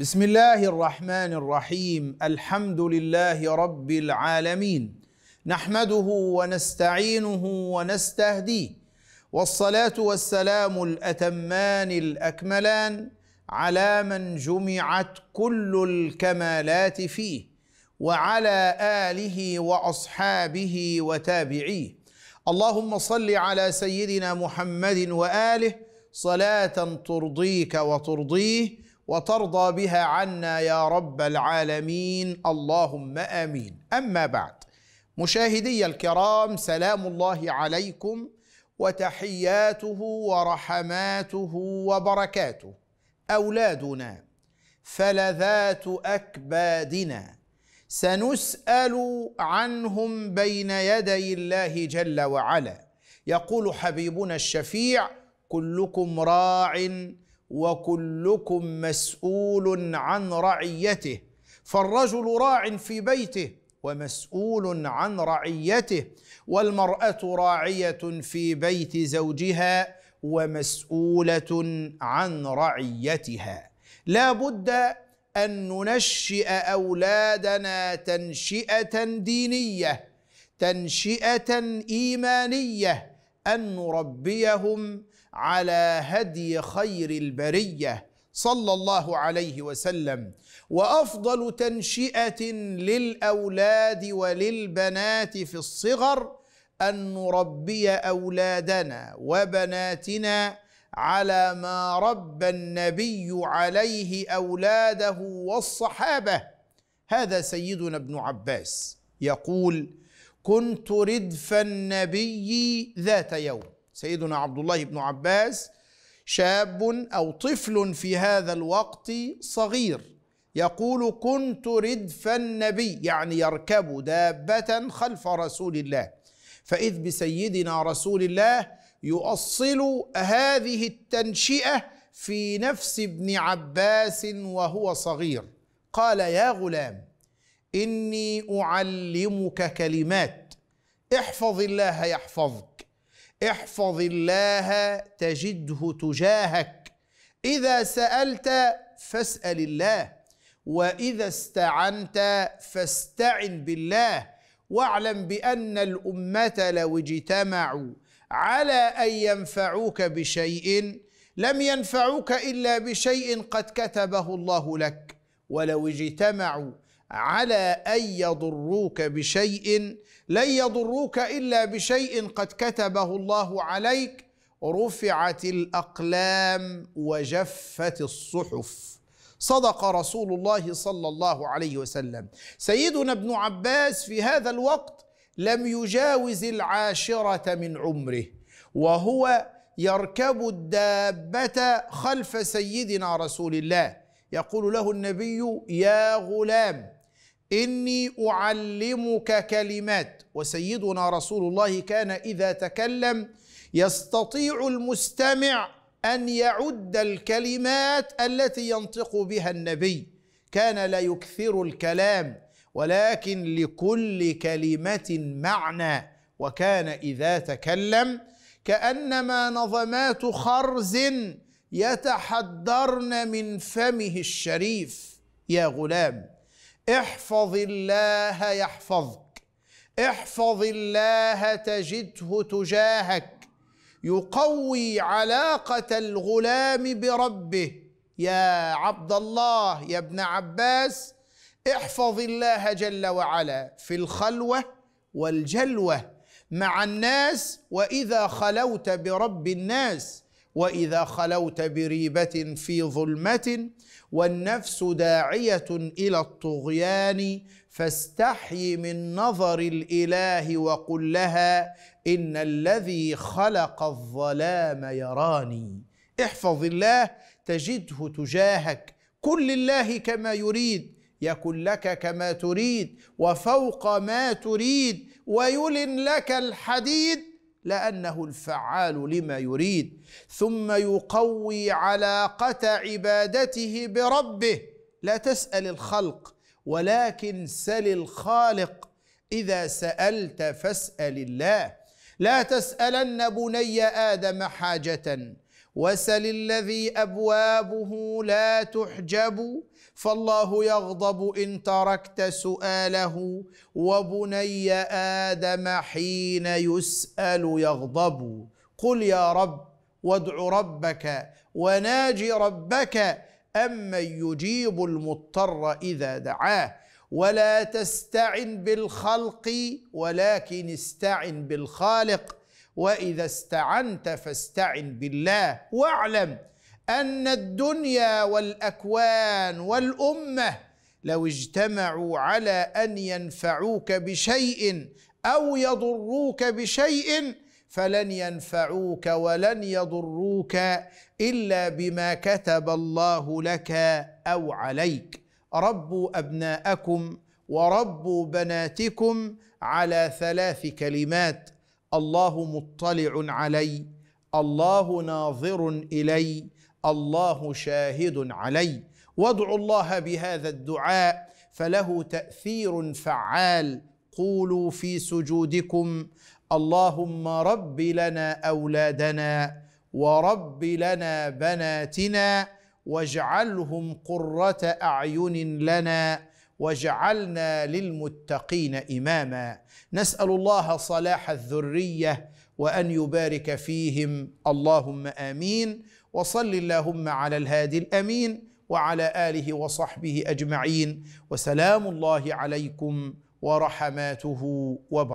بسم الله الرحمن الرحيم الحمد لله رب العالمين نحمده ونستعينه ونستهديه والصلاه والسلام الاتمان الاكملان على من جمعت كل الكمالات فيه وعلى اله واصحابه وتابعيه اللهم صل على سيدنا محمد واله صلاه ترضيك وترضيه وترضى بها عنا يا رب العالمين اللهم امين اما بعد مشاهدي الكرام سلام الله عليكم وتحياته ورحماته وبركاته اولادنا فلذات اكبادنا سنسال عنهم بين يدي الله جل وعلا يقول حبيبنا الشفيع كلكم راع وكلكم مسؤول عن رعيته فالرجل راع في بيته ومسؤول عن رعيته والمراه راعيه في بيت زوجها ومسؤوله عن رعيتها لا بد ان ننشئ اولادنا تنشئه دينيه تنشئه ايمانيه ان نربيهم على هدي خير البريه صلى الله عليه وسلم وافضل تنشئه للاولاد وللبنات في الصغر ان نربي اولادنا وبناتنا على ما ربى النبي عليه اولاده والصحابه هذا سيدنا ابن عباس يقول كنت ردف النبي ذات يوم سيدنا عبد الله بن عباس شاب او طفل في هذا الوقت صغير يقول كنت ردف النبي يعني يركب دابه خلف رسول الله فاذ بسيدنا رسول الله يؤصل هذه التنشئه في نفس ابن عباس وهو صغير قال يا غلام اني اعلمك كلمات احفظ الله يحفظك احفظ الله تجده تجاهك اذا سالت فاسال الله واذا استعنت فاستعن بالله واعلم بان الامه لو اجتمعوا على ان ينفعوك بشيء لم ينفعوك الا بشيء قد كتبه الله لك ولو اجتمعوا على ان يضروك بشيء لن يضروك الا بشيء قد كتبه الله عليك رفعت الاقلام وجفت الصحف صدق رسول الله صلى الله عليه وسلم سيدنا ابن عباس في هذا الوقت لم يجاوز العاشره من عمره وهو يركب الدابه خلف سيدنا رسول الله يقول له النبي يا غلام إني أعلمك كلمات وسيدنا رسول الله كان إذا تكلم يستطيع المستمع أن يعد الكلمات التي ينطق بها النبي كان لا يكثر الكلام ولكن لكل كلمة معنى وكان إذا تكلم كأنما نظمات خرز يتحدرن من فمه الشريف يا غلام احفظ الله يحفظك احفظ الله تجده تجاهك يقوي علاقه الغلام بربه يا عبد الله يا ابن عباس احفظ الله جل وعلا في الخلوه والجلوه مع الناس واذا خلوت برب الناس واذا خلوت بريبه في ظلمه والنفس داعيه الى الطغيان فاستحي من نظر الاله وقل لها ان الذي خلق الظلام يراني احفظ الله تجده تجاهك كل الله كما يريد يكن لك كما تريد وفوق ما تريد ويلن لك الحديد لأنه الفعال لما يريد ثم يقوي علاقة عبادته بربه لا تسأل الخلق ولكن سل الخالق إذا سألت فاسأل الله لا تسألن بني آدم حاجةً وسل الذي ابوابه لا تحجب فالله يغضب ان تركت سؤاله وبني ادم حين يسال يغضب قل يا رب وادع ربك وناجي ربك امن يجيب المضطر اذا دعاه ولا تستعن بالخلق ولكن استعن بالخالق واذا استعنت فاستعن بالله واعلم ان الدنيا والاكوان والامه لو اجتمعوا على ان ينفعوك بشيء او يضروك بشيء فلن ينفعوك ولن يضروك الا بما كتب الله لك او عليك ربوا ابناءكم وربوا بناتكم على ثلاث كلمات الله مطلع علي الله ناظر الي الله شاهد علي وادعوا الله بهذا الدعاء فله تاثير فعال قولوا في سجودكم اللهم رب لنا اولادنا ورب لنا بناتنا واجعلهم قره اعين لنا واجعلنا للمتقين اماما نسال الله صلاح الذريه وان يبارك فيهم اللهم امين وصل اللهم على الهادي الامين وعلى اله وصحبه اجمعين وسلام الله عليكم ورحماته وبركاته